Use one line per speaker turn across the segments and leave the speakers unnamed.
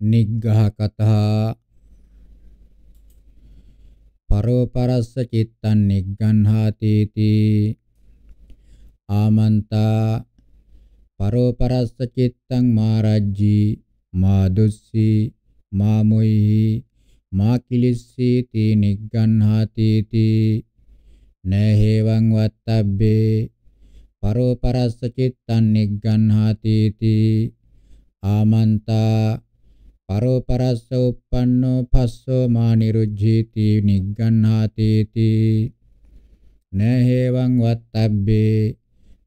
නිග්ඝහ කතා පරෝපරස්ස චිත්තං නිග්ගන්හාතේති ආමන්තා පරෝපරස්ස චිත්තං මාරජ්ජී මාදුස්සි මාමොයි මාකිලිස්සී තී නිග්ගන්හාතේති නහේවං වත්තබ්බේ පරෝපරස්ස චිත්තං නිග්ගන්හාතේති ආමන්තා පරෝ පරස්ස uppannෝ පස්සෝ මා නිරුජ්ජීති නිග්ගණ්හාතේති නහේවං වත්තබ්බේ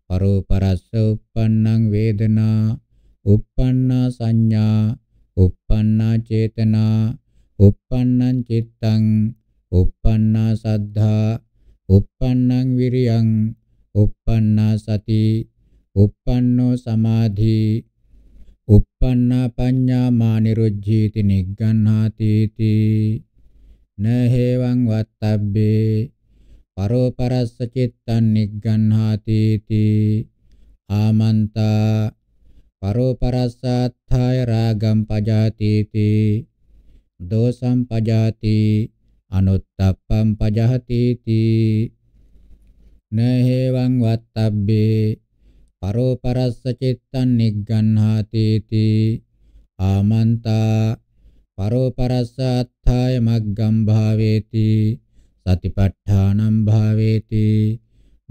පරෝ පරස්ස uppannං වේදනා uppannā සංඥා uppannā චේතනා uppannං චිත්තං uppannā සද්ධා uppannං විරියං uppannā සති uppannෝ සමාධි uppannā paññā māniruज्jīti niggannāti iti නහේවං වත්තබ්බේ පරෝපරස්ස චිත්තං නිග්ගණ්හාති ති ආමන්තා පරෝපරස්සාත්ථය රාගම් පජාති ති දෝසම් පජාති අනුත්තප්පම් පජහති ති නහේවං වත්තබ්බේ පරෝ පරස්ස චිත්තං නිග්ගණ්හාති තී ආමන්තා පරෝ පරස්ස අත්ථාය මග්ගම් භාවේති සතිපට්ඨානම් භාවේති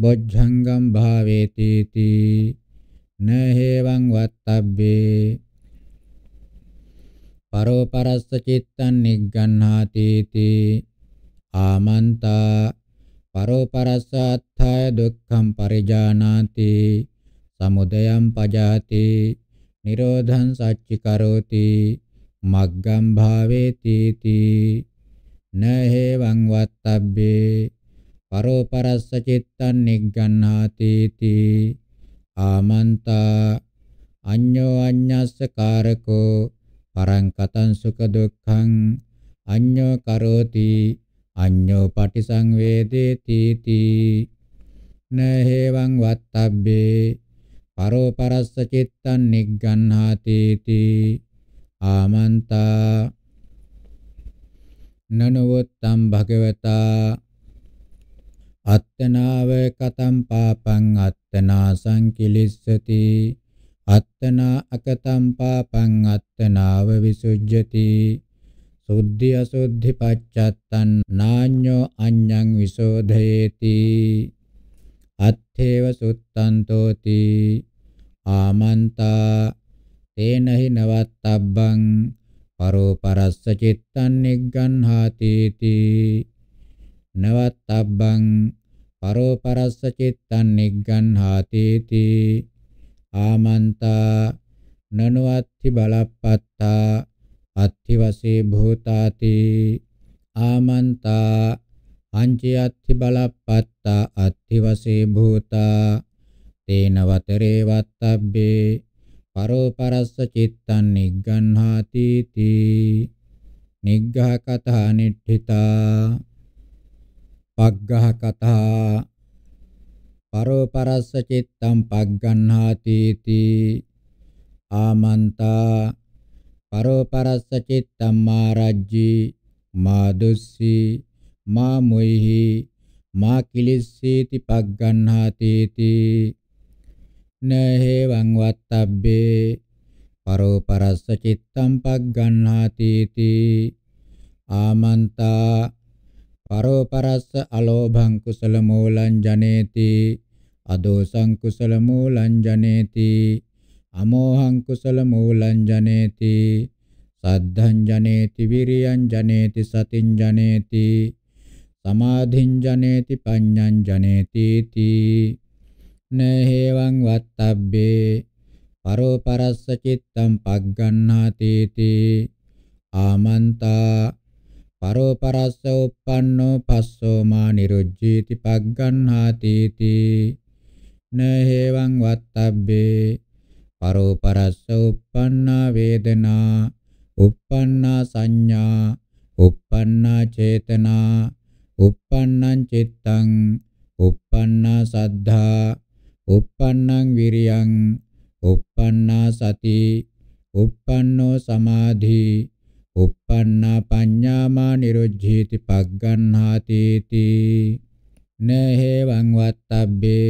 බොජ්ජංගම් භාවේති තී නහේවං වත්තබ්බේ පරෝ පරස්ස චිත්තං නිග්ගණ්හාති තී ආමන්තා පරෝ පරස්ස අත්ථාය දුක්ඛම් පරිජානාති samudayam pajati nirodhan saccikaroti maggam bhaveti ti නහේ වං වත්තබ්බේ පරෝපරස්ස චිත්තං නිග්ගණ්හාති තී ආමන්තා අඤ්ඤෝ අඤ්ඤස්ස කාරකෝ පරං කතං සුඛ දුක්ඛං අඤ්ඤෝ කරෝති අඤ්ඤෝ පටිසංවේදේති තී නහේ වං වත්තබ්බේ පරෝ පරස්ස චිත්තං නිග්ගණ්හාති තී ආමන්තා නනවත්තම් භගවතා අත්තනාව කතම් පාපං අත්තනා සංකිලිස්සති අත්තනා අකතම් පාපං අත්තනාව විසුජ්ජති සුද්ධි අසුද්ධි පච්චත්තං නාඤ්ඤෝ අඤ්ඤං විසෝධයේති අත්ථේව සුත්තන්තෝති ආමන්තා තේනහි නවත්තබ්බං පරෝපරස්ස චිත්තං නිග්ගන්හාති තී නවත්තබ්බං පරෝපරස්ස චිත්තං නිග්ගන්හාති තී ආමන්තා නනුවත්ති බලප්පත්තා අත්ථි වශේ භූතාති ආමන්තා අංචි අත්ථි බලප්පත්තා අත්ථි වසේ භූතා තේන වතරේ වත්තබ්බේ පරෝපරස්ස චිත්තං නිග්ගණ්හාති තී නිග්ඝහ කතා නිට්ඨිතා පග්ඝහ කතා පරෝපරස්ස චිත්තං පග්ගණ්හාති තී ආමන්තා පරෝපරස්ස චිත්තං මාරජ්ජී මාදුස්සී මා මොයිහි මා කිලිස්සේති පග්ගන්හාතේති නහේවං වත්තබ්බේ පරෝ පරස්ස චිත්තම් පග්ගන්හාතේති ආමන්තා පරෝ පරස්ස අලෝභං කුසල මූලං ජනේති අදෝසං කුසල මූලං ජනේති අමෝහං කුසල මූලං ජනේති සද්ධං ජනේති විරියං ජනේති සතින් ජනේති සමාධින් ජනේති පඤ්ඤං ජනේති තී නේහෙවං වත්තබ්බේ පරෝපරස්ස චිත්තම් පග්ගණ්ණාති තී ආමන්තා පරෝපරස්ස uppannෝ පස්සෝ මා නිරුජ්ජීති පග්ගණ්ණාති තී නේහෙවං වත්තබ්බේ පරෝපරස්ස uppannා වේදනා uppannā saññā uppannā cetanā uppannang cittang uppanna saddha uppannang viriyang uppanna sati uppanno samadhi uppanna paññāma niruddhīti paggannāti iti nehe vang vattabbe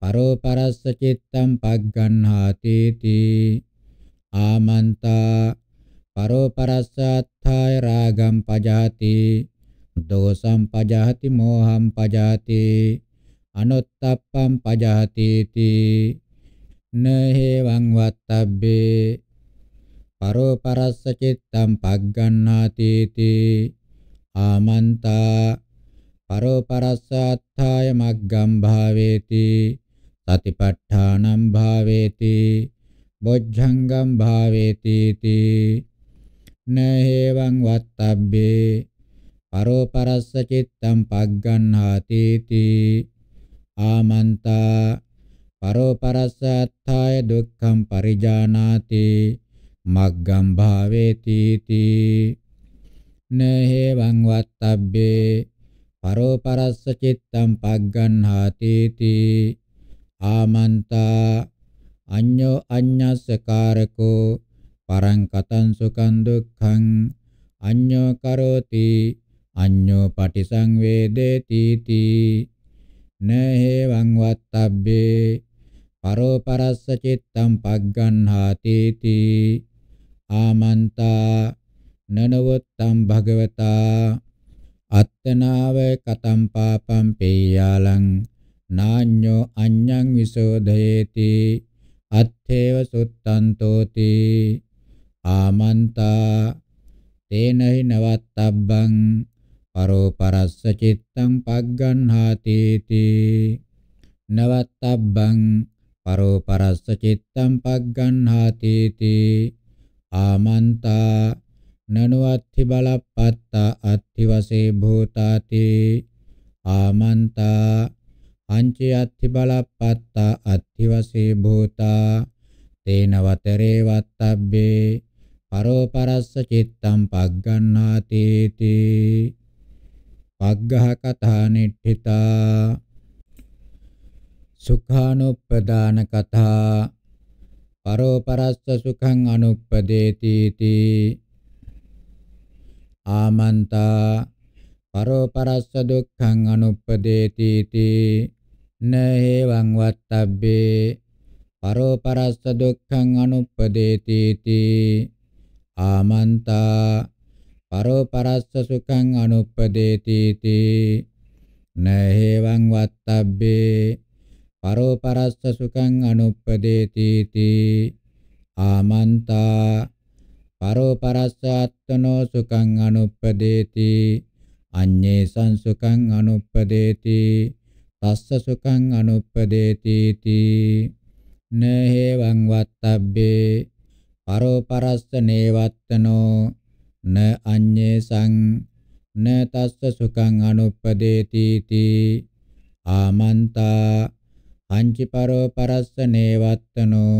paroparassa cittam paggannāti iti āmantā paroparassa atthāya rāgam pajāti දෝසම් පජහති මෝහම් පජහති අනුත්තප්පම් පජහති තී නහේවං වත්තබ්බේ පරෝ පරස්ස චිත්තම් පග්ගණ්ණාති තී ආමන්තා පරෝ පරස්ස අත්ථාය මග්ගම් භාවේති සතිපට්ඨානම් භාවේති බොජ්ජංගම් භාවේති තී නහේවං වත්තබ්බේ පරෝපරස්ස චිත්තම් පග්ගන්හාති තී ආමන්තා පරෝපරස්ස අත්ථාය දුක්ඛම් පරිජානාති මග්ගම් භාවේති තී නහේවං වත්තබ්බේ පරෝපරස්ස චිත්තම් පග්ගන්හාති තී ආමන්තා අඤ්ඤෝ අඤ්ඤස්ස කාරකෝ පරං කතං සුඛං දුක්ඛං අඤ්ඤෝ කරෝති අඤ්ඤෝ පටිසංවේදේති තී නහේවං වත්තබ්බේ පරෝ පරස්ස චිත්තම් පග්ගන්හාති තී ආමන්තා නනවත්තම් භගවතා අත්තනාව කතම් පාපම් පේයාලං නාඤ්ඤෝ අඤ්ඤං විසෝධයේති අත්ථේව සුත්තන්තෝති ආමන්තා තේනහි නවත්තබ්බං පරෝ පරස්ස චිත්තං පග්ගන්හාති තී නවත්තබ්බං පරෝ පරස්ස චිත්තං පග්ගන්හාති තී ආමන්තා නනුවත්ති බලප්පත්තා අත්ති වසේ භූතාති ආමන්තා අංචි අත්ති බලප්පත්තා අත්ති වසේ භූතා තේනවතරේ වත්තබ්බේ පරෝ පරස්ස චිත්තං පග්ගන්හාති තී පග්ගහ කතා නිට්ඨිතා සුඛානුප්පදාන කතා පරෝපරස්ස සුඛං අනුප්පදේති තී ආමන්තා පරෝපරස්ස දුක්ඛං අනුප්පදේති තී නේවං වත්තබ්බේ පරෝපරස්ස දුක්ඛං අනුප්පදේති තී ආමන්තා පරෝ පරස්ස සුඛං අනුප්පදේති තී නහේවං වත්තබ්බේ පරෝ පරස්ස සුඛං අනුප්පදේති තී ආමන්තා පරෝ පරස්ස අත්තනෝ සුඛං අනුප්පදේති අඤ්ඤේ සංසුඛං අනුප්පදේති තස්ස සුඛං අනුප්පදේති තී නහේවං වත්තබ්බේ පරෝ පරස්ස නේවත්තනෝ න අඤ්ඤේසං න තස්ස සුඛං අනුප්පදේති තී ආමන්තා අංචි පරෝ පරස්ස නේවත්තනෝ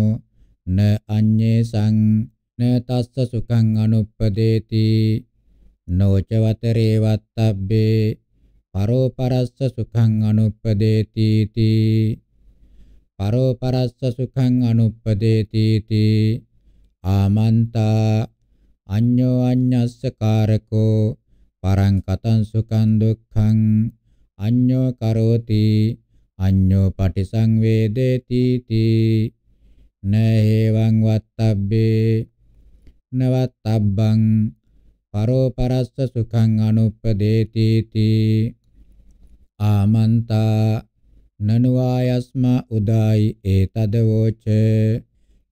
න අඤ්ඤේසං න තස්ස සුඛං අනුප්පදේති නොච වතරේ වත්තබ්බේ පරෝ පරස්ස සුඛං අනුප්පදේති තී පරෝ පරස්ස සුඛං අනුප්පදේති තී ආමන්තා අඤ්ඤෝ අඤ්ඤස්ස කාරකෝ පරං කතං සුඛං දුක්ඛං අඤ්ඤෝ කරෝති අඤ්ඤෝ පටිසංවේදේති තී නේවං වත්තබ්බේ නවත්තබ්බං පරෝ පරස්ස සුඛං අනුප්පදේති තී ආමන්තා නනුවායස්ම උදායි ඒතදවෝච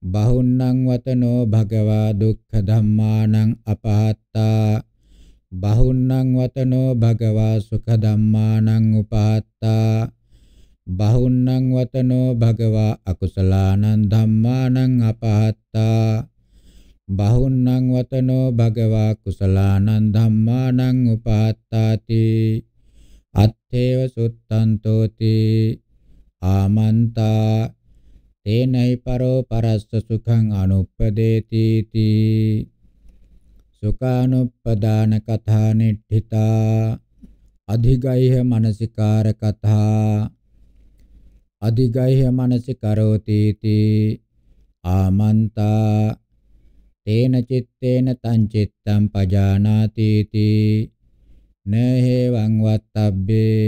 බහුන්නං වතනෝ භගවා දුක්ඛ ධම්මානං අපහත්තා බහුන්නං වතනෝ භගවා සුඛ ධම්මානං උපහත්තා බහුන්නං වතනෝ භගවා අකුසලානං ධම්මානං අපහත්තා බහුන්නං වතනෝ භගවා කුසලානං ධම්මානං උපහත්තාති අත්තේව සුත්තන්තෝති ආමන්තා තේනයි පරෝ පරස්ස සුඛං අනුප්පදේති තී සුඛානුප්පදාන කථා නිට්ඨිතා අධිගෛහ මනසිකාර කථා අධිගෛහ මනසිකරෝති තී ආමන්තා තේන චitteන තං චිත්තං පජානාති තී නහේවං වත්තබ්බේ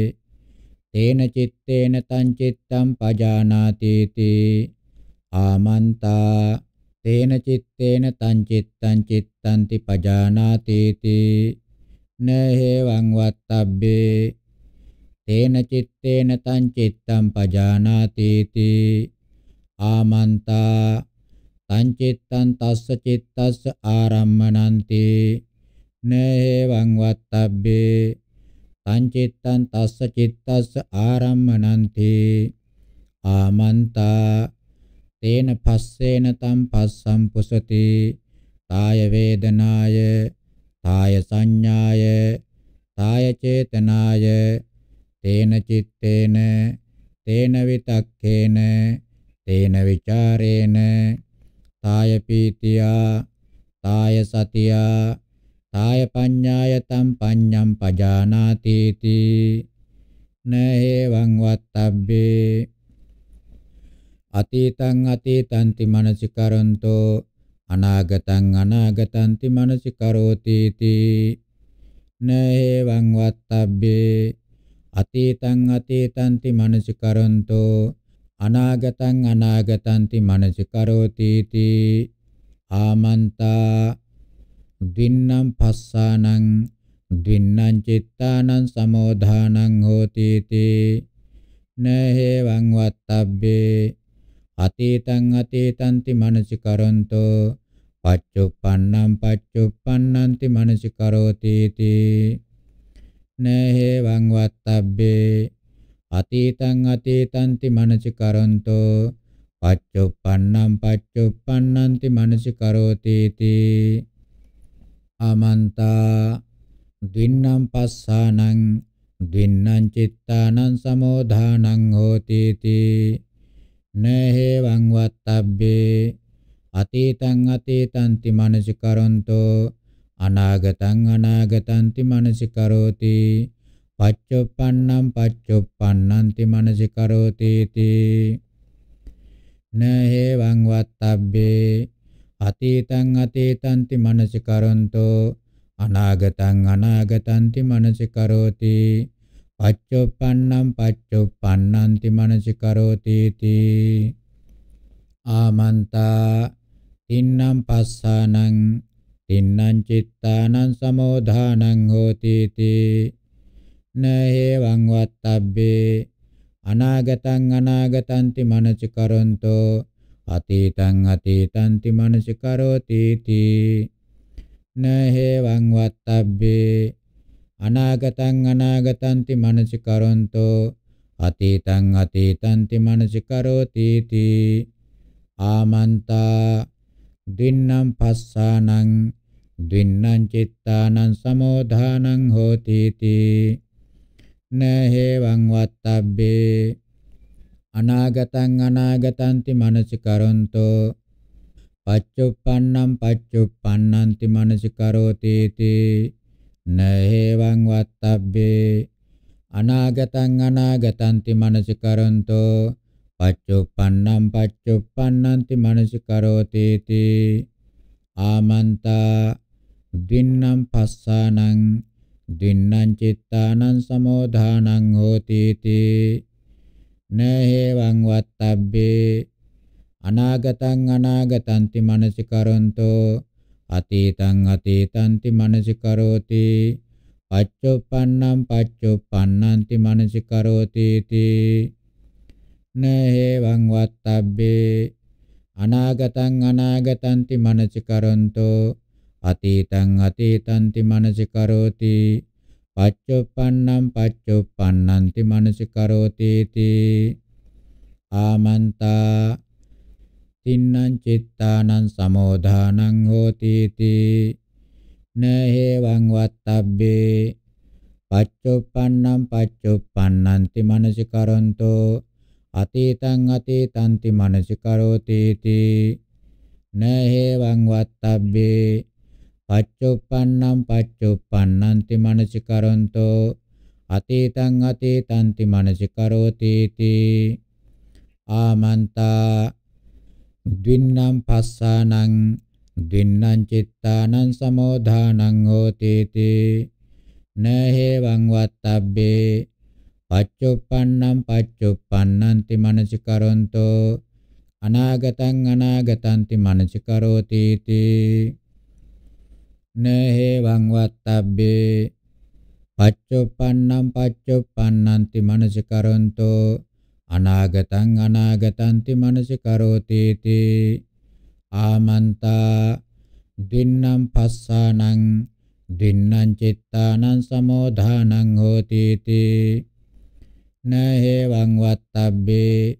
තේන චitteන තං චිත්තං පජානාති තී ආමන්තා තේන චitteන තං චිත්තං චිත්තන්ති පජානාති තී නහේවං වත්තබ්බේ තේන චitteන තං චිත්තං පජානාති තී ආමන්තා තං චිත්තං තස්ස චිත්තස්ස ආරම්මනන්ති නහේවං වත්තබ්බේ සංචිත්තං තස්ස චිත්තස්ස ආරම්මණන්ති ආමන්තා තේන පස්සේන තම් පස්සම් පුසති කාය වේදනාය කාය සංඥාය කාය චේතනාය තේන චitteන තේන විතක්කේන තේන විචාරේන කාය පීතියා කාය සතියා තාය පඤ්ඤායතම් පඤ්ඤම් පජානාති තී නේවං වත්තබ්බේ අතීතං අතීතන්ති මනසිකරන්තෝ අනාගතං අනාගතන්ති මනසිකරෝති තී නේවං වත්තබ්බේ අතීතං අතීතන්ති මනසිකරන්තෝ අනාගතං අනාගතන්ති මනසිකරෝති තී ආමන්තා දින්නම් පස්සානං දින්නම් චිත්තානං සමෝධානං හෝති තී නහේවං වත්තබ්බේ අතීතං අතීතන්ති මනසිකරොන්තෝ පච්චුප්පන්නං පච්චුප්පන්නන්ති මනසිකරෝති තී නහේවං වත්තබ්බේ අතීතං අතීතන්ති මනසිකරොන්තෝ පච්චුප්පන්නං පච්චුප්පන්නන්ති මනසිකරෝති තී අමන්තා දින්නම් පස්සානං දින්නම් චිත්තානං සමෝධානං හෝති තී නේහෙවං වත්තබ්බේ අතීතං අතීතං ති මනසිකරොන්තෝ අනාගතං අනාගතං ති මනසිකරෝති පච්චොප්පන්නම් පච්චොප්පන්නං ති මනසිකරෝති තී නේහෙවං වත්තබ්බේ අතීතං අතීතංති මනසිකරොන්තෝ අනාගතං අනාගතංති මනසිකරෝති පච්චොප්පන්නං පච්චොප්පන්නන්ති මනසිකරෝති තී ආමන්තා තින්නම් පස්සානං තින්නම් චිත්තානං සමෝධානං හෝති තී නහේවං වත්තබ්බේ අනාගතං අනාගතන්ති මනසිකරොන්තෝ අතීතං අතීතන්ති මනසිකරෝති තී නහේවං වත්තබ්බේ අනාගතං අනාගතන්ති මනසිකරොන්තෝ අතීතං අතීතන්ති මනසිකරෝති තී ආමන්තා දින්නම් පස්සානං දින්නම් චිත්තානං සමෝධානං හෝති තී නහේවං වත්තබ්බේ අනාගතං අනාගතන්ති මනසිකරොන්තෝ පච්චුප්පන්නම් පච්චුප්පන්නන්ති මනසිකරෝති තී නහේවං වත්තබ්බේ අනාගතං අනාගතන්ති මනසිකරොන්තෝ පච්චුප්පන්නම් පච්චුප්පන්නන්ති මනසිකරෝති තී ආමන්තා දින්නම් පස්සානං දින්නම් චිත්තානං සමෝධානං හෝති තී නේවං වත්තබ්බේ අනාගතං අනාගතන්ති මනසිකරොන්තෝ අතීතං අතීතන්ති මනසිකරෝති පච්චොප්පන්නං පච්චොප්පන්නන්ති මනසිකරෝති තී නේවං වත්තබ්බේ අනාගතං අනාගතන්ති මනසිකරොන්තෝ අතීතං අතීතන්ති මනසිකරෝති පච්චුප්පන්නම් පච්චුප්පන්නන්ති මනසිකරෝති තී ආමන්තා තින්නං චිත්තානං සමෝධානං හෝති තී නහේවං වත්තබ්බේ පච්චුප්පන්නම් පච්චුප්පන්නන්ති මනසිකරොන්තෝ අතීතං අතීතංති මනසිකරෝති තී නහේවං වත්තබ්බේ පච්චුප්පන්නම් පච්චුප්පන්නන්ති මනසිකරොන්තෝ අතීතං අතීතන්ති මනසිකරෝති තී ආමන්තා ද්වින්නම් පස්සානං ද්වින්නම් චිත්තානං සමෝධානං හෝති තී නහේවං වත්තබ්බේ පච්චුප්පන්නම් පච්චුප්පන්නන්ති මනසිකරොන්තෝ අනාගතං අනාගතන්ති මනසිකරෝති තී නේවං වත්තබ්බේ පච්චොප්පන්නං පච්චොප්පන්නන්ති මනසිකරොන්තෝ අනාගතං අනාගතන්ති මනසිකරෝති තී ආමන්තා දින්නම් පස්සානං දින්නම් චිත්තානං සමෝධානං හෝති තී නේවං වත්තබ්බේ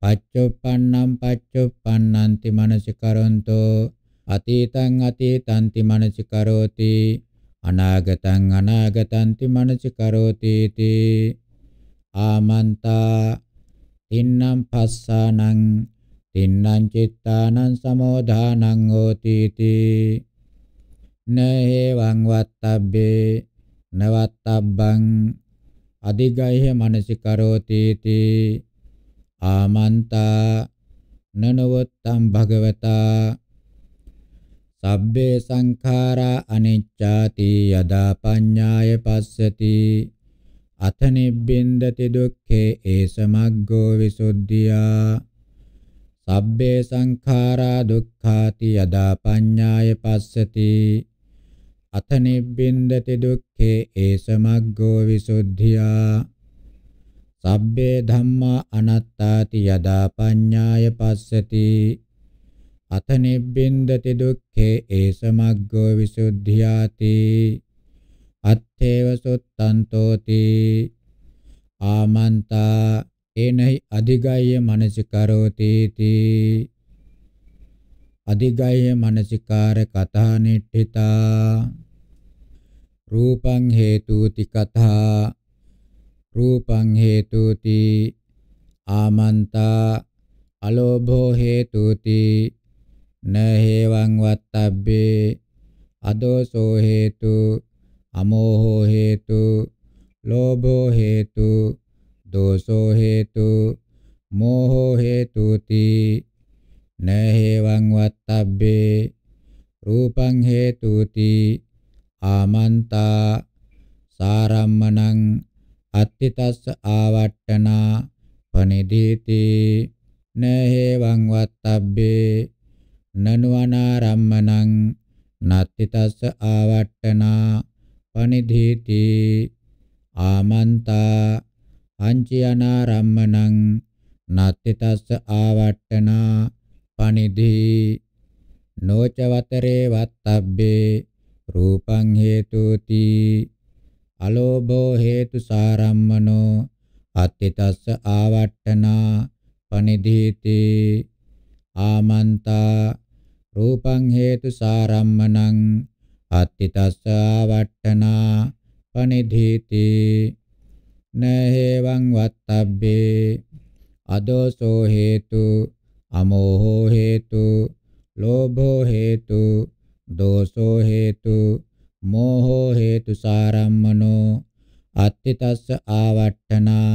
පච්චොප්පන්නං පච්චොප්පන්නන්ති මනසිකරොන්තෝ අතීතං අතීතංති මනසිකරෝති අනාගතං අනාගතංති මනසිකරෝති තී ආමන්තා තින්නම් පස්සානං තින්නම් චිත්තානං සමෝධානං හෝති තී නේවං වත්තබ්බේ නවත්තබ්බං අධිගාය මනසිකරෝති තී ආමන්තා නනවත්තම් භගවතා සබ්බේ සංඛාරා අනිච්චාති යදා පඤ්ඤාය පස්සති අත නිබ්බින්දති දුක්ඛේ ඒස මග්ගෝ විසුද්ධියා සබ්බේ සංඛාරා දුක්ඛාති යදා පඤ්ඤාය පස්සති අත නිබ්බින්දති දුක්ඛේ ඒස මග්ගෝ විසුද්ධියා සබ්බේ ධම්මා අනාත්තාති යදා පඤ්ඤාය පස්සති අත නිබ්බින්දති දුක්ඛේ ඒස මග්ගෝ විසුද්ධියාති අත්තේව සුත්තන්තෝති ආමන්තා එනයි අධිගාය මනසිකරෝති තී අධිගාය මනසිකාර කතා නිට්ඨිතා රූපං හේතුති කතා රූපං හේතුති ආමන්තා අලෝභෝ හේතුති න හේවං වත්තබ්බේ අදෝසෝ හේතු අමෝහෝ හේතු ලෝභෝ හේතු දෝසෝ හේතු මෝහෝ හේතුති න හේවං වත්තබ්බේ රූපං හේතුති ආමන්තා සාරම්මණං අත්තිතස්ස ආවට්ටනා පනිදීති න හේවං වත්තබ්බේ නනවනාරම්මනං නත්ති තස්ස ආවට්ටනා පනිධීති ආමන්තා අංචියනාරම්මනං නත්ති තස්ස ආවට්ටනා පනිධී නොචවතරේ වත්තබ්බේ රූපං හේතුති අලෝභෝ හේතු සාරම්මනෝ අත්තිතස්ස ආවට්ටනා පනිධීතේ ආමන්තා රූපං හේතු සාරම්මණං අත්තිතස්ස වට්ඨනා පනිධීති නහේවං වත්තබ්බේ අදෝසෝ හේතු අමෝහෝ හේතු ලෝභෝ හේතු දෝසෝ හේතු මෝහෝ හේතු සාරම්මනෝ අත්තිතස්ස ආවට්ඨනා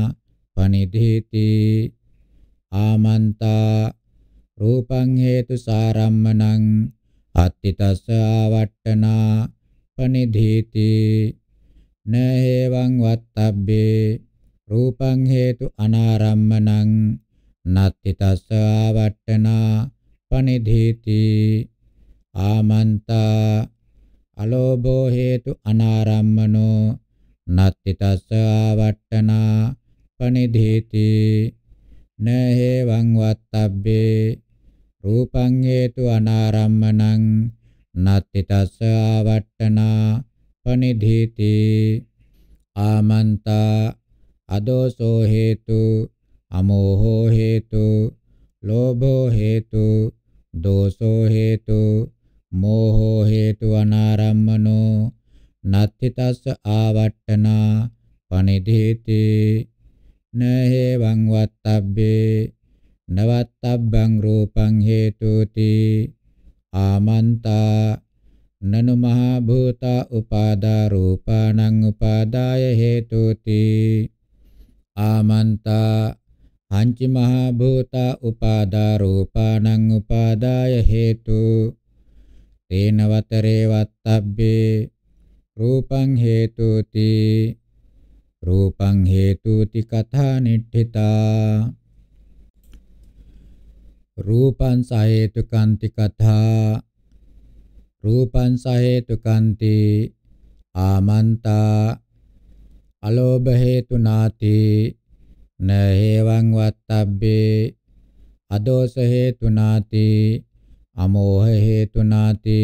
පනිධීති ආමන්තා රූපං හේතු සාරම්මණං අත්තිතස්ස ආවට්ටනා පනිධීති නහේවං වත්තබ්බේ රූපං හේතු අනාරම්මණං නත්තිතස්ස ආවට්ටනා පනිධීති ආමන්තා අලෝභෝ හේතු අනාරම්මනෝ නත්තිතස්ස ආවට්ටනා පනිධීති නහේවං වත්තබ්බේ රූපං හේතු අනාරම්මනං නත්ති තස්ස ආවට්ටනා පනිධීති ආමන්තා අදෝසෝ හේතු අමෝහෝ හේතු ලෝභෝ හේතු දෝසෝ හේතු මෝහෝ හේතු අනාරම්මනෝ නත්ති තස්ස ආවට්ටනා පනිධීති නහේවං වත්තබ්බේ නවත්තබ්බං රූපං හේතුති ආමන්තා නනු මහා භූත උපාදා රූපාණං උපාදාය හේතුති ආමන්තා අංචි මහා භූත උපාදා රූපාණං උපාදාය හේතු තේනවතරේ වත්තබ්බේ රූපං හේතුති රූපං හේතුති කථා නිට්ඨිතා රූපං සහේතුකන්ති කතා රූපං සහේතුකන්ති ආමන්තා අලෝභ හේතු නාති නහේවං වත්තබ්බේ අදෝස හේතු නාති අමෝහ හේතු නාති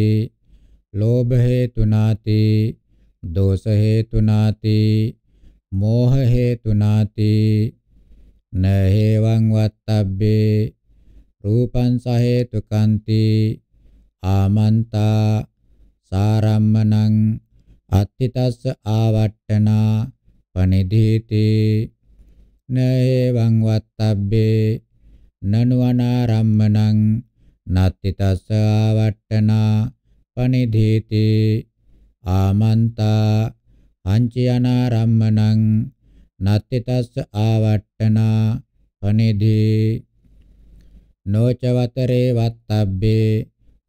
ලෝභ හේතු නාති දෝස හේතු නාති මෝහ හේතු නාති නහේවං වත්තබ්බේ රූපං සහේතුකන්ති ආමන්තා සාරම්මනං අත්තිතස්ස ආවට්ටනා පනිදීති නේවං වත්තබ්බේ නනුවනාරම්මනං නත්තිතස්ස ආවට්ටනා පනිදීති ආමන්තා අංචියනාරම්මනං නත්තිතස්ස ආවට්ටනා පනිදී නොච වතරේ වත්තබ්බේ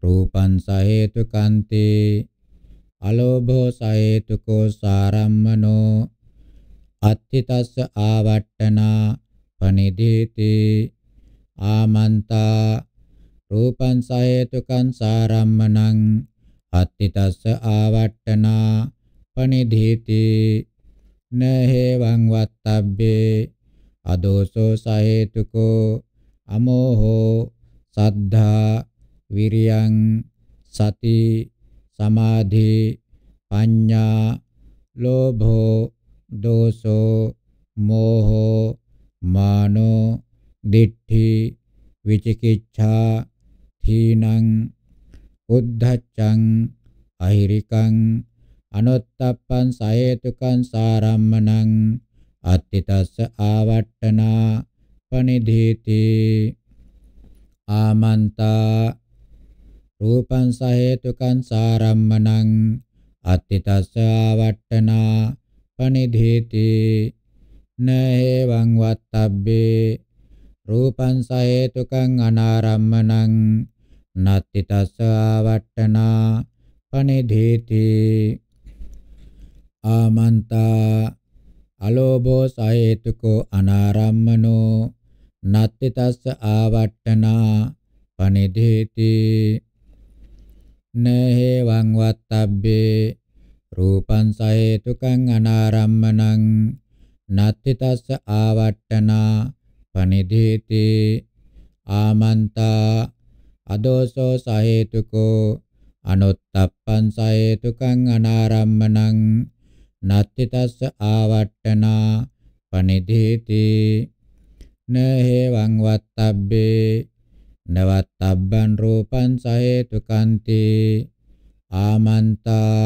රූපං සහේතුකන්තේ අලෝභෝ සහේතුකෝ සාරම්මනෝ අත්ථිතස්ස ආවට්ටනා පනිදීති ආමන්තා රූපං සහේතුකං සාරම්මනං අත්ථිතස්ස ආවට්ටනා පනිදීති නහේවං වත්තබ්බේ අදෝසෝ සහේතුකෝ අමෝහෝ සද්ධා විරියං සති සමාධි පඤ්ඤා ලෝභෝ දෝසෝ මෝහෝ මානෝ දිට්ඨි විචිකිච්ඡා තීනං උද්ධච්ඡං අහිරිකං අනුත්තප්පං සහේතුකං සාරම්මනං අත්තිතස්ස ආවට්ටනා පනිදීති ආමන්තා රූපං සහේතුකං සාරම්මණං අත්තිතස්ස ආවට්ටනා පනිදීති නේවං වත්තබ්බේ රූපං සහේතුකං අනාරම්මණං නත්තිතස්ස ආවට්ටනා පනිදීති ආමන්තා අලෝභෝ සහේතුකෝ අනාරම්මනෝ නත්ති තස්ස ආවට්ටනා පනිදේති නහේවං වත්තබ්බේ රූපං සහේතුකං අනාරම්මනං නත්ති තස්ස ආවට්ටනා පනිදේති ආමන්තා අදෝසෝ සහේතුකෝ අනුත්තප්පං සහේතුකං අනාරම්මනං නත්ති තස්ස ආවට්ටනා පනිදේති නේවං වත්තබ්බේ නවත්තබ්බන් රූපං සහේතුකන්ති ආමන්තා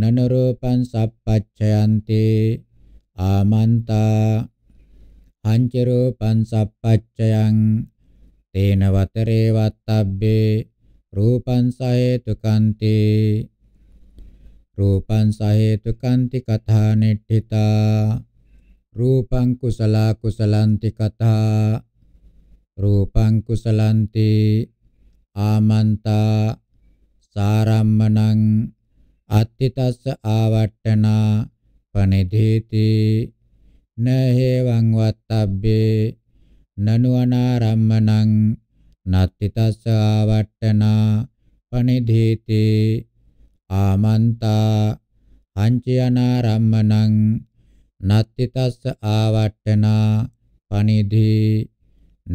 නනරූපං සප්පච්ඡයන්ති ආමන්තා අංච රූපං සප්පච්ඡයං තේන වතරේ වත්තබ්බේ රූපං සහේතුකන්ති රූපං සහේතුකන්ති කථා නෙට්ඨිතා රූපං කුසලා කුසලන්ති කතා රූපං කුසලන්ති ආමන්තා සාරම්මණං අත්තිතස්ස ආවට්ටනා පනිදීති නහේවං වත්තබ්බේ නනුවනාරම්මණං නත්තිතස්ස ආවට්ටනා පනිදීති ආමන්තා අංචයනාරම්මණං නත්ති තස්ස ආවට්ඨනා පනිදී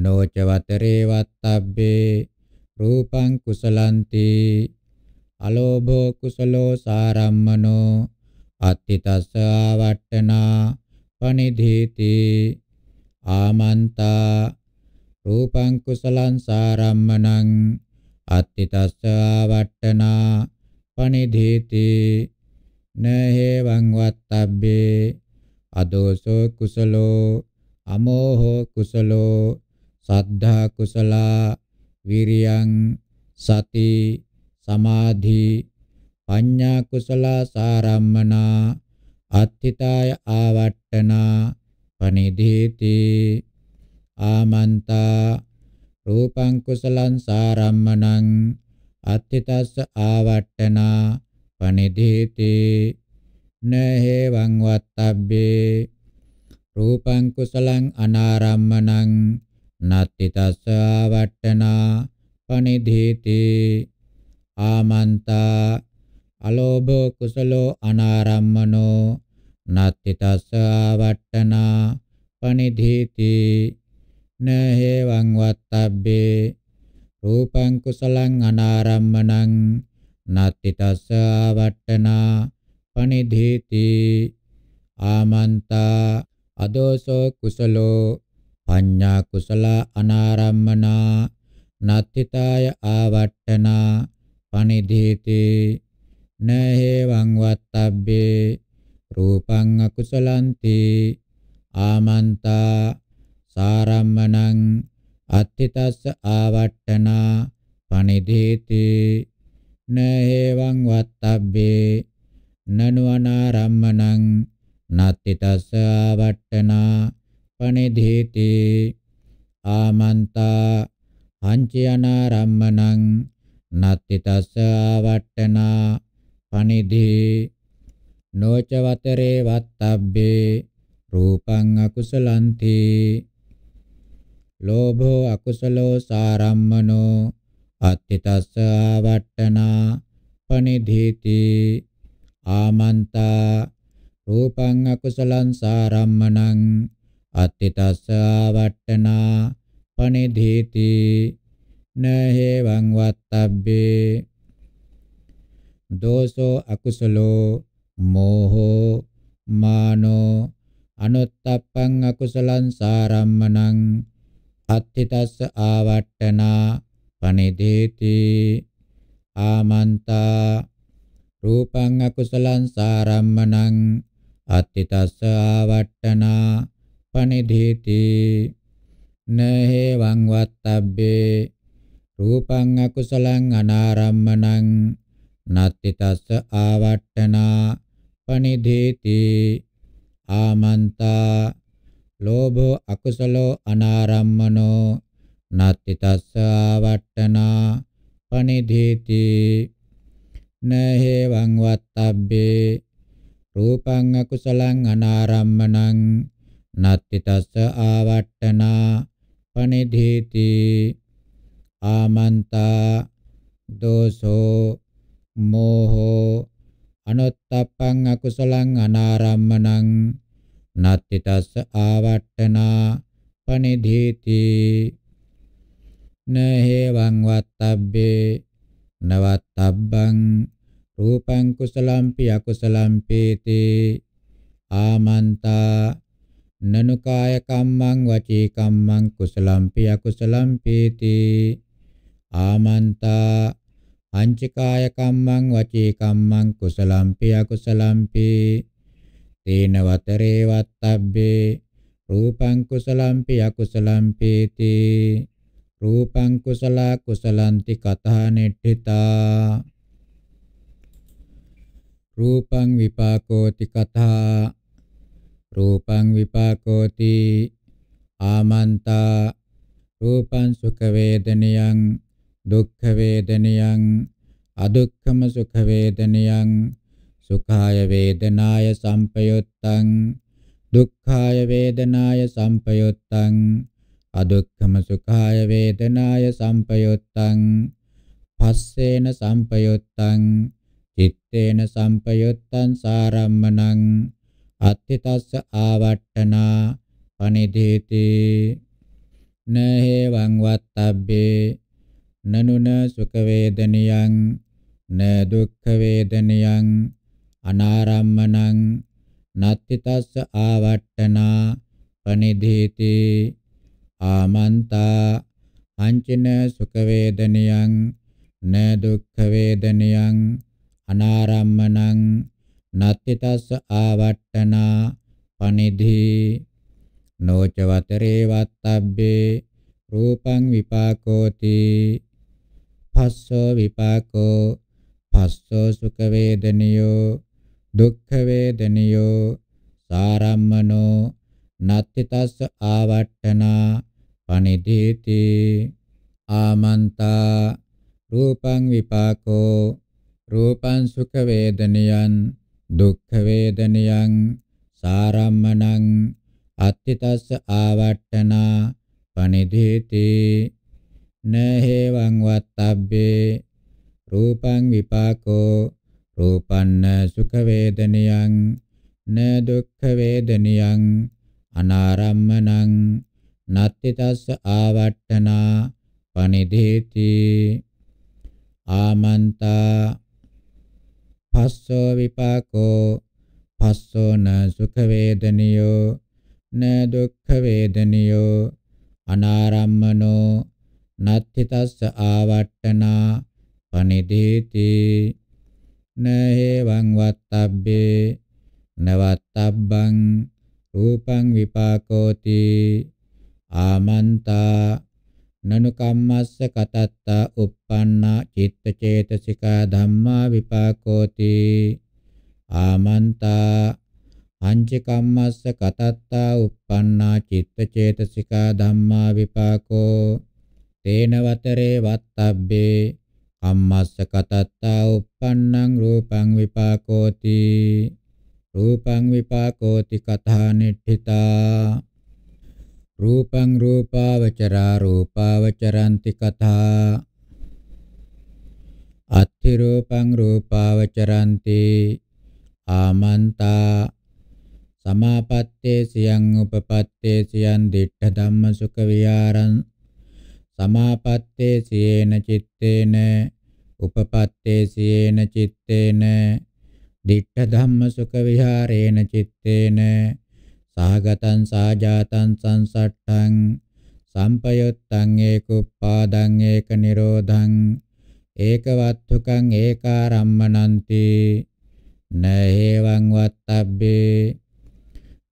නොච වතරේ වත්තබ්බේ රූපං කුසලන්ති අලෝභෝ කුසලෝ සාරම්මනෝ අත්තිතස්ස ආවට්ඨනා පනිදීති ආමන්තා රූපං කුසලං සාරම්මනං අත්තිතස්ස ආවට්ඨනා පනිදීති නහේවං වත්තබ්බේ අදෝසෝ කුසලෝ අමෝහෝ කුසලෝ සද්ධා කුසලා විරියං සති සමාධි පඤ්ඤා කුසලා සාරම්මනා අත්ථිතාය ආවට්ටනා පනිදීති ආමන්තා රූපං කුසලං සාරම්මනං අත්ථිතස්ස ආවට්ටනා පනිදීති නහේවං වත්තබ්බේ රූපං කුසලං අනාරම්මනං නත්ති තස්සා වට්ඨනා පනිධීති ආමන්තා අලෝභ කුසලෝ අනාරම්මනෝ නත්ති තස්සා වට්ඨනා පනිධීති නහේවං වත්තබ්බේ රූපං කුසලං අනාරම්මනං නත්ති තස්සා වට්ඨනා පනිධේති ආමන්තා අදෝසෝ කුසලෝ පඤ්ඤා කුසල අනාරම්මනා නත්ථිතාය ආවට්ඨනා පනිධේති නහේවං වත්තබ්බේ රූපං අකුසලන්ති ආමන්තා සාරම්මණං අත්ථිතස්ස ආවට්ඨනා පනිදීති නේවං වත්තබ්බේ නනුවනාරම්මනං නත්ති තස්ස ආවට්ටනා පනිධීති ආමන්තා හංචයනාරම්මනං නත්ති තස්ස ආවට්ටනා පනිධී නොච වතරේ වත්තබ්බේ රූපං අකුසලන්ති ලෝභෝ අකුසලෝ සාරම්මනෝ අත්තිතස්ස ආවට්ටනා පනිධීති ආමන්තා රූපං අකුසලං සාරම්මණං අත්තිතස්සා වට්ඨනා පනිධීති නහේවං වත්තබ්බේ දෝසෝ අකුසලෝ මෝහෝ මානෝ අනුත්තප්පං අකුසලං සාරම්මණං අත්තිතස්ස ආවට්ඨනා පනිදේති ආමන්තා රූපං අකුසලං සාරම්මණං අත්තිතස්ස ආවට්ටනා පනිදීති නහේවං වත්තබ්බේ රූපං අකුසලං අනාරම්මණං නත්තිතස්ස ආවට්ටනා පනිදීති ආමන්තා ලෝභෝ අකුසලෝ අනාරම්මනෝ නත්තිතස්ස ආවට්ටනා පනිදීති නහේවං වත්තබ්බේ රූපං අකුසලං අනාරම්මණං නත්ති තස්ස ආවට්ටනා පනිධීති ආමන්තා දෝසෝ මෝහෝ අනුත්තප්පං අකුසලං අනාරම්මණං නත්ති තස්ස ආවට්ටනා පනිධීති නහේවං වත්තබ්බේ නවත්තබ්බං රූපං කුසලම්පි අකුසලම්පේති ආමන්තා නනුකාය කම්මං වචී කම්මං කුසලම්පි අකුසලම්පේති ආමන්තා අංචකාය කම්මං වචී කම්මං කුසලම්පි අකුසලම්පි තේන වතරේ වත්තබ්බේ රූපං කුසලම්පි අකුසලම්පේති රූපං කුසල කුසලන්ති කතා නෙට්ඨිතා රූපං විපාකෝති කතා රූපං විපාකෝති ආමන්තා රූපං සුඛ වේදනියං දුක්ඛ වේදනියං අදුක්ඛම සුඛ වේදනියං සුඛාය වේදනාය සම්පයුත්තං දුක්ඛාය වේදනාය සම්පයුත්තං අදුක්ඛම සුඛාය වේදනාය සම්පයුත්තං පස්සේන සම්පයුත්තං චitteන සම්පයුත්තං සාරම්මණං අත්ථිතස්ස ආවට්ඨනා පනිදීති නහේවං වත්තබ්බේ නනුන සුඛ වේදනියං න දුක්ඛ වේදනියං අනාරම්මණං නත්ථිතස්ස ආවට්ඨනා පනිදීති ආමන්තා අංචන සුඛ වේදනියං න දුක්ඛ වේදනියං අනාරම්මනං නත්තිතස්ස ආවට්ටනා පනිධි නෝච වතරේ වත්තබ්බේ රූපං විපාකෝති පස්සෝ විපාකෝ පස්සෝ සුඛ වේදනියෝ දුක්ඛ වේදනියෝ සාරම්මනෝ නත්තිතස්ස ආවට්ටනා පනිදීති ආමන්තා රූපං විපාකෝ රූපං සුඛ වේදනියං දුක්ඛ වේදනියං සාරම්මණං අත්තිතස්ස ආවට්ඨනා පනිදීති නහේවං වත්තබ්බේ රූපං විපාකෝ රූපන්න සුඛ වේදනියං න දුක්ඛ වේදනියං අනාරම්මණං නත්තිතස්ස ආවට්ඨනා පනිදීති ආමන්තා පස්සෝ විපාකෝ පස්සෝ න සුඛ වේදනියෝ න දුක්ඛ වේදනියෝ අනාරම්මනෝ නත්ථි තස්ස ආවට්ටනා පනිදීති න හේවං වත්තබ්බේ නවත්තබ්බං රූපං විපාකෝති ආමන්තා නනු කම්මස්ස කතත්තා uppannā citta cetasika dhammā vipākoti āmantā අංච කම්මස්ස කතත්තා uppannā citta cetasika dhammā vipāko තේන වතරේ වත්තබ්බේ කම්මස්ස කතත්තා uppannං රූපං විපාකෝති රූපං විපාකෝති කථානිට්ඨිතා රූපං රූපාවචරා රූපාවචරಂತಿ කතා අත්ථි රූපං රූපාවචරಂತಿ ආමන්තා සමාපත්තේ සියං උපපත්තේ සියං දිට්ඨ ධම්ම සුඛ විහාරං සමාපත්තේ සියේන චitteන උපපත්තේ සියේන චitteන දිට්ඨ ධම්ම සුඛ විහාරේන චitteන සාගතං සාජාතං සංසට්ඨං සම්පයුත්තං ඒකුප්පාදං ඒක නිරෝධං ඒකවත්තුකං ඒකාරම්මනන්ති නේවං වත්තබ්බේ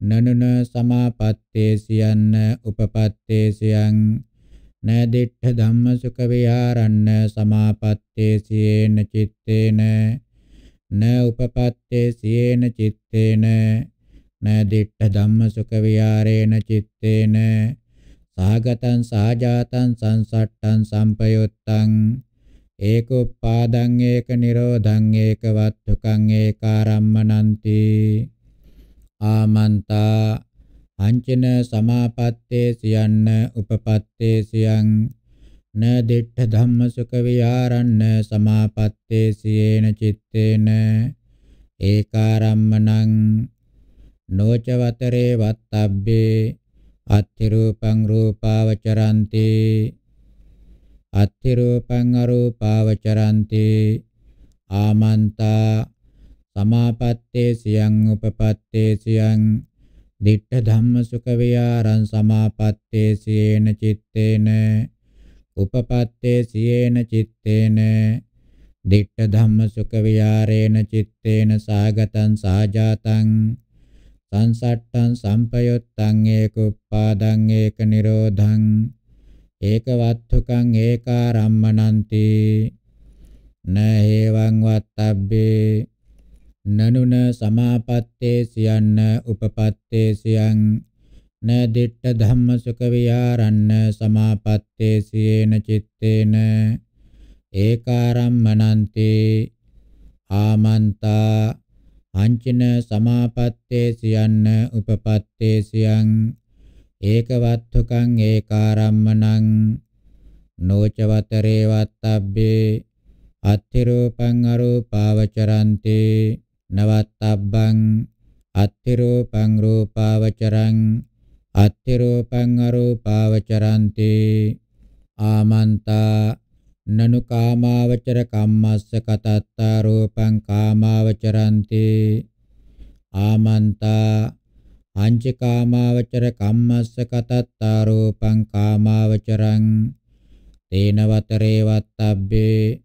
නනුන සමාපත්තේසියන්න උපපත්තේසියං නදිඨ ධම්ම සුඛ විහරන්න සමාපත්තේසියේන චitteන න උපපත්තේසියේන චitteන න දිට්ඨ ධම්මසුඛ විහාරේන චitteන සාගතං සාජාතං සංසට්ඨං සම්පයුත්තං ඒකෝපාදං ඒක නිරෝධං ඒක වත්තුකං ඒකාරම්මනන්ති ආමන්තා අංචන සමාපත්තේ සියන්න උපපත්තේ සියං න දිට්ඨ ධම්ම සුඛ විහාරන්න සමාපත්තේ සියේන චitteන ඒකාරම්මනං නොච වතරේ වත්තබ්බේ අත්ථි රූපං රූපාවචරಂತಿ අත්ථි රූපං අරූපාවචරಂತಿ ආමන්තා සමාපත්තේ සියං උපපත්තේ සියං දිට්ඨ ධම්ම සුඛ විහාරං සමාපත්තේ සීන චitteන උපපත්තේ සීන චitteන දිට්ඨ ධම්ම සුඛ විහාරේන චitteන සාගතං සාජාතං සංසට්ඨං සම්පයොත්තං ඒක උප්පාදං ඒක නිරෝධං ඒක වත්තුකං ඒකාරම්මනන්ති නහේවං වත්තබ්බේ නනුන සමාපත්තේ සියන්න උපපත්තේ සියං න දිට්ඨ ධම්ම සුඛ විහරන්න සමාපත්තේ සීන චitteන ඒකාරම්මනන්ති ආමන්තා අංචන සමාපත්තේ සියන්න උපපත්තේ සියං ඒකවත්තුකං ඒකාරම්මනං නෝචවතරේ වත්තබ්බේ අත්ථිරූපං අරූපාවචරන්තේ නවත්තබ්බං අත්ථිරූපං රූපාවචරං අත්ථිරූපං අරූපාවචරන්තේ ආමන්තා නනු කාමාවචර කම්මස්ස කතත්තා රූපං කාමාවචරන්ති ආමන්තා අංච කාමාවචර කම්මස්ස කතත්තා රූපං කාමාවචරං තේන වතරේ වත්තබ්බේ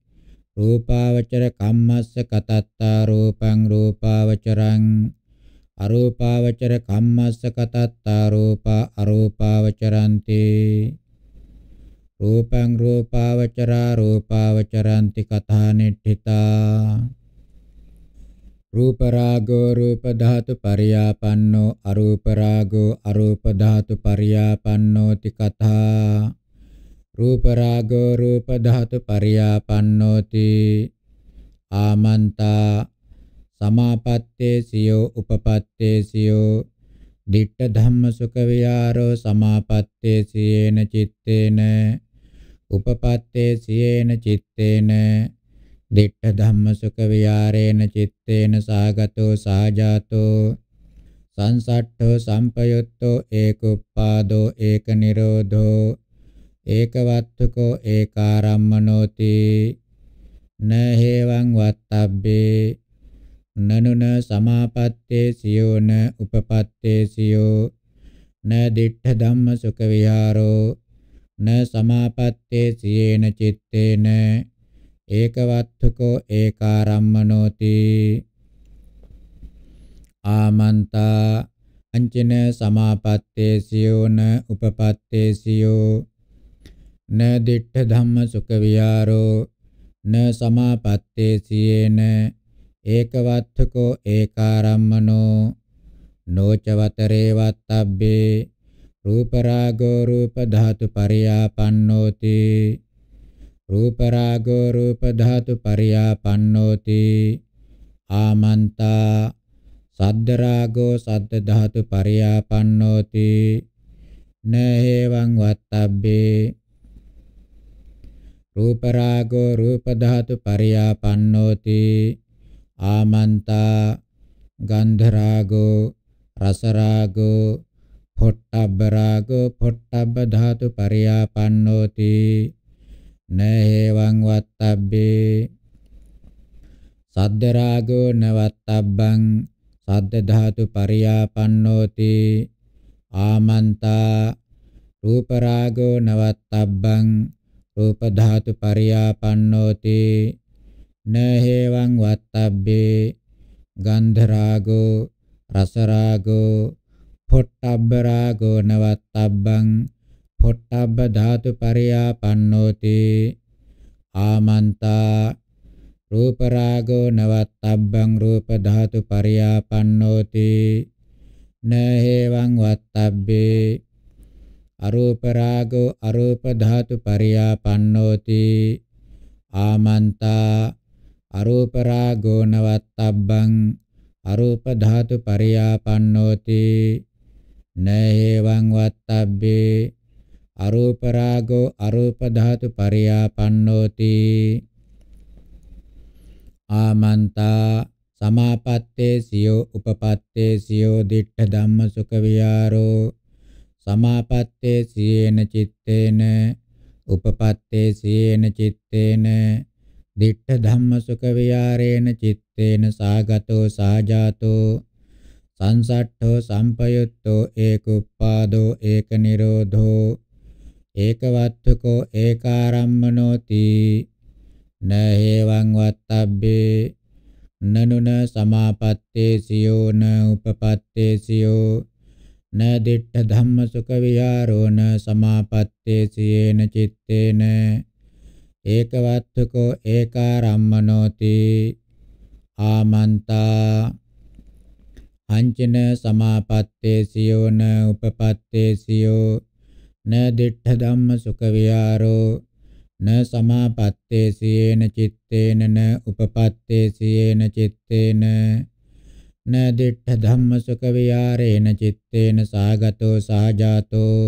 රූපාවචර කම්මස්ස කතත්තා රූපං රූපාවචරං අරූපාවචර කම්මස්ස කතත්තා රූපා අරූපාවචරන්ති රූපං රූපාවචරා රූපාවචරಂತಿ කථානිට්ඨිතා රූප රාගෝ රූප ධාතු පරියාපන්නෝ අරූප රාගෝ අරූප ධාතු පරියාපන්නෝ ති කථා රූප රාගෝ රූප ධාතු පරියාපන්නෝ ති ආමන්තා සමාපත්තේසියෝ උපපත්තේසියෝ දිට්ඨ ධම්ම සුඛ විහාරෝ සමාපත්තේසියේන චිත්තේන උපපත්තේ සියේන චitteන දිට්ඨ ධම්ම සුඛ විහාරේන චitteන සාගතෝ සාජාතෝ සංසට්ඨෝ සම්පයුත්තෝ ඒකුප්පාදෝ ඒක නිරෝධෝ ඒකවත්තුකෝ ඒකාරම්මනෝති න හේවං වත්තබ්බේ නනුන සමාපත්තේ සියෝන උපපත්තේ සියෝ න දිට්ඨ ධම්ම සුඛ විහාරෝ න සමාපත්තේ සියේන චitteන ඒකවත්තුකෝ ඒකාරම්මනෝති ආමන්තා අංචන සමාපත්තේ සියෝන උපපත්තේ සියෝ න දිට්ඨ ධම්ම සුඛ විහාරෝ න සමාපත්තේ සියේන ඒකවත්තුකෝ ඒකාරම්මනෝ නොචවතරේ වත්තබ්බේ රූප රාගෝ රූප ධාතු පරියාපන්නෝති රූප රාගෝ රූප ධාතු පරියාපන්නෝති ආමන්තා සද්ද රාගෝ සද්ද ධාතු පරියාපන්නෝති නහේවං වත්තබ්බේ රූප රාගෝ රූප ධාතු පරියාපන්නෝති ආමන්තා ගන්ධ රාගෝ රස රාගෝ පොට්ටබ්බ රාගෝ පොට්ටබ්බ ධාතු පරියාපන්නෝති නේවං වත්තබ්බේ සද්ද රාගෝ නවත්තබ්බං සද්ද ධාතු පරියාපන්නෝති ආමන්තා රූප රාගෝ නවත්තබ්බං රූප ධාතු පරියාපන්නෝති නහේවං වත්තබ්බේ ගන්ධ රාගෝ රස රාගෝ පොට්ටබ්බ රාගෝ නවත්තබ්බං පොට්ටබ්බ ධාතු පරියාපන්නෝති ආමන්තා රූප රාගෝ නවත්තබ්බං රූප ධාතු පරියාපන්නෝති නහේවං වත්තබ්බේ අරූප රාගෝ අරූප ධාතු පරියාපන්නෝති ආමන්තා අරූප රාගෝ නවත්තබ්බං අරූප ධාතු පරියාපන්නෝති न एवं वत्तब्बे අරූප රාගෝ අරූප ධාතු පරියාපන්නෝති ආමන්තා සමාපත්තේ සියෝ උපපත්තේ සියෝ දිට්ඨ ධම්ම සුඛ විහාරෝ සමාපත්තේ සීන චitteන උපපත්තේ සීන චitteන දිට්ඨ ධම්ම සුඛ විහාරේන චitteන සාගතෝ සාජාතෝ සංසට්ඨෝ සම්පයුත්තෝ ඒකුප්පාදෝ ඒක නිරෝධෝ ඒකවත්තුකෝ ඒකාරම්මනෝති නහේවං වත්තබ්බේ නනුන සමාපත්තේ සියෝ න උපපත්තේ සියෝ න දිට්ඨ ධම්ම සුඛ විහාරෝ න සමාපත්තේ සියේන චitteන ඒකවත්තුකෝ ඒකාරම්මනෝති ආමන්තා අංචන සමාපත්තේසියෝ න උපපත්තේසියෝ න දිඨ ධම්ම සුඛ විහාරෝ න සමාපත්තේසියේන චitteන න උපපත්තේසියේන චitteන න දිඨ ධම්ම සුඛ විහාරේන චitteන සාගතෝ සාජාතෝ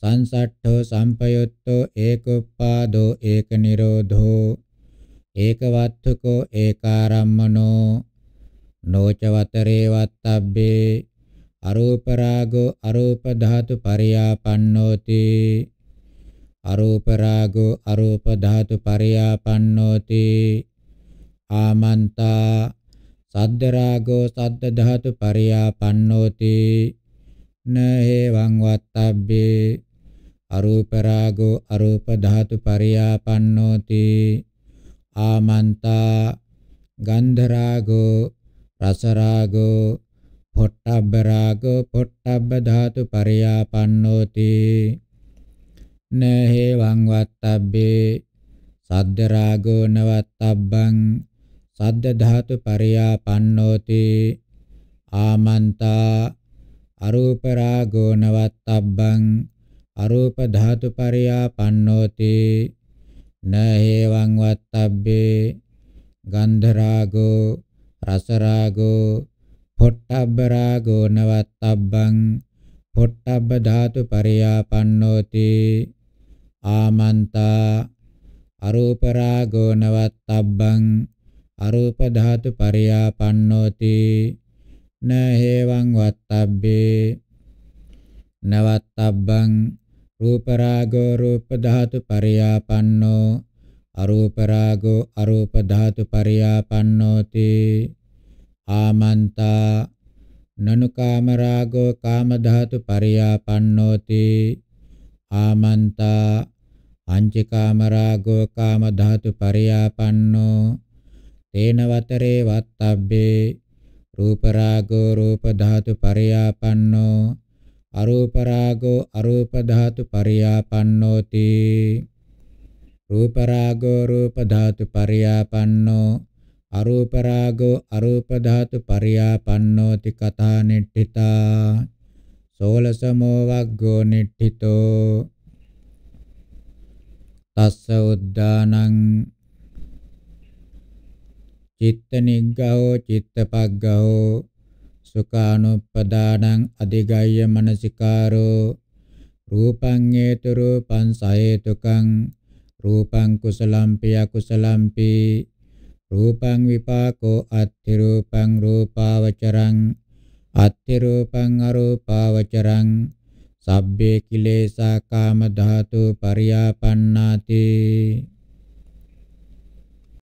සංසට්ඨෝ සම්පයුත්තෝ ඒකුප්පාදෝ ඒක නිරෝධෝ ඒකවත්තුකෝ ඒකාරම්මනෝ නොච වතරේ වත්තබ්බේ අරූප රාගෝ අරූප ධාතු පරියාපන්නෝති අරූප රාගෝ අරූප ධාතු පරියාපන්නෝති ආමන්තා සද්ද රාගෝ සද්ද ධාතු පරියාපන්නෝති නහේවං වත්තබ්බේ අරූප රාගෝ අරූප ධාතු පරියාපන්නෝති ආමන්තා ගන්ධ රාගෝ රසරාගෝ පොට්ටබ්බ රාගෝ පොට්ටබ්බ ධාතු පරියාපන්නෝති නහේ වං වත්තබ්බේ සද්ද රාගෝ නවත්තබ්බං සද්ද ධාතු පරියාපන්නෝති ආමන්තා අරූප රාගෝ නවත්තබ්බං අරූප ධාතු පරියාපන්නෝති නහේවං වත්තබ්බේ ගන්ධ රාගෝ රසරාගෝ පොට්ටබ්බ රාගෝ නවත්තබ්බං පොට්ටබ්බ ධාතු පරියාපන්නෝති ආමන්තා අරූප රාගෝ නවත්තබ්බං අරූප ධාතු පරියාපන්නෝති න හේවං වත්තබ්බේ නවත්තබ්බං රූප රාගෝ රූප ධාතු පරියාපන්නෝ අරූප රාගෝ අරූප ධාතු පරියාපන්නෝති ආමන්තා නනු කාම රාගෝ කාම ධාතු පරියාපන්නෝති ආමන්තා අංච කාම රාගෝ කාම ධාතු පරියාපන්නෝ තේන වතරේ වත්තබ්බේ රූප රාගෝ රූප ධාතු පරියාපන්නෝ අරූප රාගෝ අරූප ධාතු පරියාපන්නෝති රූප රාගෝ රූප ධාතු පරියාපන්නෝ අරූප රාගෝ අරූප ධාතු පරියාපන්නෝති කතා නිට්ඨිතා සෝලසමෝ වග්ගෝ නිට්ඨිතෝ තස්ස උද්දානං චිත්ත නිග්ගහෝ චිත්තපග්ගහෝ සුඛානුප්පදානං අධිගාය්‍ය මනසිකාරෝ රූපං හේතු රූපං සහේතුකං රූපං කුසලම්පි අකුසලම්පි රූපං විපාකෝ අත්ථි රූපං රූපාවචරං අත්ථි රූපං අරූපාවචරං සබ්බේ කිලේසා කාම ධාතු පරියාපන්නාති